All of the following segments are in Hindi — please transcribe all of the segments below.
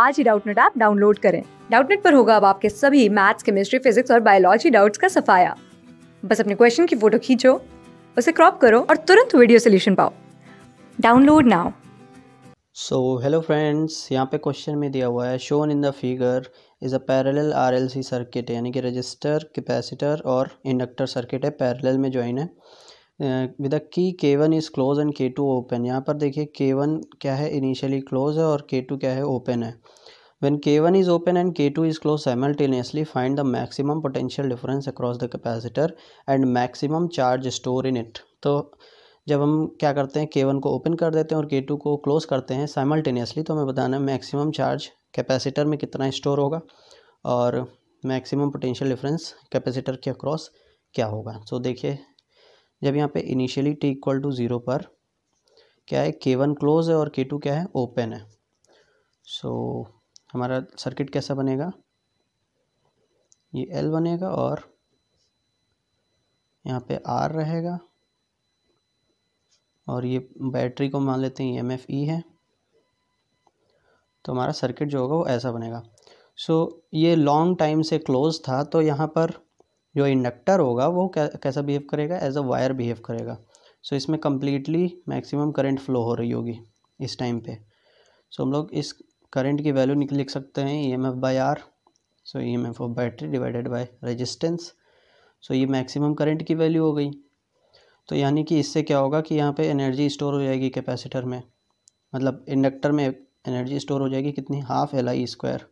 आज ही डाउटनेट ऐप डाउनलोड करें डाउटनेट पर होगा अब आपके सभी मैथ्स केमिस्ट्री फिजिक्स और बायोलॉजी डाउट्स का सफाया बस अपने क्वेश्चन की फोटो खींचो उसे क्रॉप करो और तुरंत वीडियो सोल्यूशन पाओ download now so hello friends यहाँ पे क्वेश्चन में दिया हुआ है shown in the figure is a parallel RLC circuit यानी कि रजिस्टर कैपेसिटर और इंडक्टर सर्किट है पैरेलल में ज्वाइन है with the key K one is close and K two open यहाँ पर देखिए के वन क्या है इनिशियली क्लोज है और के टू क्या है ओपन है when one is open and K two is close simultaneously find the maximum potential difference across the capacitor and maximum charge store in it तो जब हम क्या करते हैं वन को ओपन कर देते हैं और के टू को क्लोज करते हैं साइमल्टेनियसली तो हमें बताना है मैक्सिमम चार्ज कैपेसिटर में कितना स्टोर होगा और मैक्सिमम पोटेंशियल डिफरेंस कैपेसिटर के अक्रॉस क्या होगा सो so, देखिए जब यहाँ पे initially T equal to zero पर क्या है के वन क्लोज है और के टू क्या है ओपन है सो so, हमारा सर्किट कैसा बनेगा ये एल बनेगा और यहाँ पे आर रहेगा और ये बैटरी को मान लेते हैं एम एफ ई है तो हमारा सर्किट जो होगा वो ऐसा बनेगा सो so, ये लॉन्ग टाइम से क्लोज था तो यहाँ पर जो इंडक्टर होगा वो कै, कैसा बिहेव करेगा एज अ वायर बिहेव करेगा सो so, इसमें कम्प्लीटली मैक्सिमम करंट फ्लो हो रही होगी इस टाइम पे सो so, हम लोग इस करंट की वैल्यू निकल लिख सकते हैं E M F by R so E M F of battery divided by resistance so ये मैक्सिमम करंट की वैल्यू हो गई तो यानी कि इससे क्या होगा कि यहाँ पे एनर्जी स्टोर हो जाएगी कैपेसिटर में मतलब इंडक्टर में एनर्जी स्टोर हो जाएगी कितनी half L I square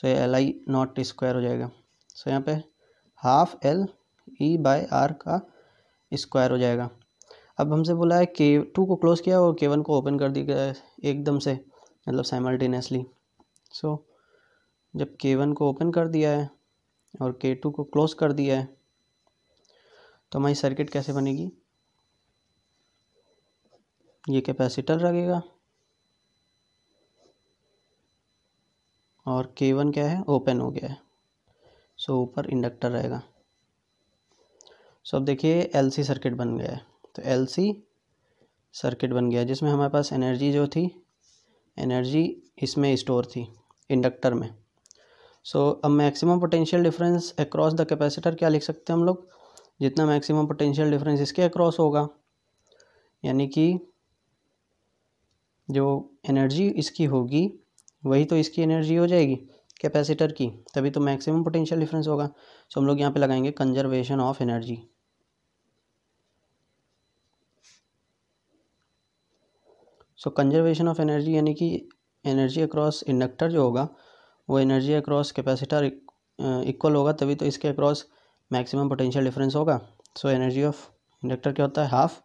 so L I not square हो जाएगा सो so, यहाँ पे half L E by R का स्क्वायर हो जाएगा अब हमसे बोला है के टू को क्लोज़ किया और के वन को ओपन कर दिया है एकदम से मतलब साइमल्टेनियसली सो so, जब के वन को ओपन कर दिया है और के टू को क्लोज़ कर दिया है तो हमारी सर्किट कैसे बनेगी ये कैपेसिटर लगेगा और के वन क्या है ओपन हो गया है सो ऊपर इंडक्टर रहेगा सो अब देखिए एलसी सर्किट बन गया है तो एलसी सर्किट बन गया जिसमें हमारे पास एनर्जी जो थी एनर्जी इसमें स्टोर थी इंडक्टर में सो so, अब maximum potential difference across the capacitor क्या लिख सकते हैं हम लोग जितना मैक्सिमम पोटेंशियल डिफरेंस इसके अक्रॉस होगा यानी कि जो एनर्जी इसकी होगी वही तो इसकी एनर्जी हो जाएगी कैपेसिटर की तभी तो मैक्सिमम पोटेंशियल डिफरेंस होगा सो हम लोग यहाँ पे लगाएंगे conservation of energy so conservation of energy यानी कि एनर्जी अक्रॉस इंडक्टर जो होगा वो एनर्जी अक्रॉस कैपेसिटर इक्वल होगा तभी तो इसके अक्रॉस मैक्सिमम पोटेंशियल डिफरेंस होगा सो एनर्जी ऑफ इंडक्टर क्या होता है half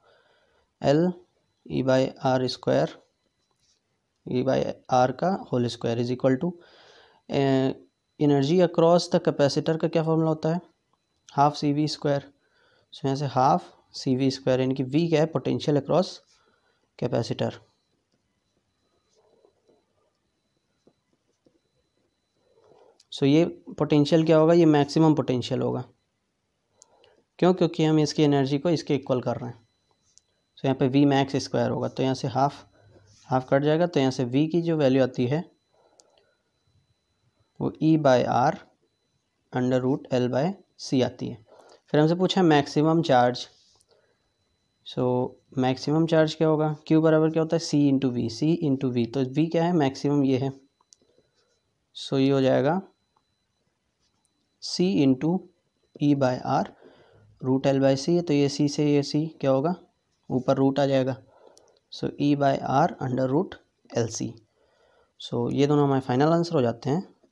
L E by R square E by R का whole square is equal to energy across the capacitor का क्या फॉर्मूला होता है half C V square so यहाँ से हाफ सी वी स्क्वायर यानी कि वी क्या है पोटेंशियल अक्रॉस कैपेसिटर सो ये पोटेंशियल क्या होगा ये मैक्सिमम पोटेंशियल होगा क्यों क्योंकि हम इसकी एनर्जी को इसके इक्वल कर रहे हैं सो so, यहाँ पे वी मैक्स स्क्वायर होगा तो यहाँ से हाफ हाफ कट जाएगा तो यहाँ से वी की जो वैल्यू आती है वो E by R under root L by C आती है फिर हमसे पूछा maximum charge so maximum charge क्या होगा क्यू बराबर क्या होता है C into V C into V तो वी क्या है मैक्सिमम ये है सो so, ये हो जाएगा C into E by R root L by C तो ये सी से ये सी क्या होगा ऊपर रूट आ जाएगा so E by R under root L C so ये दोनों हमारे फाइनल आंसर हो जाते हैं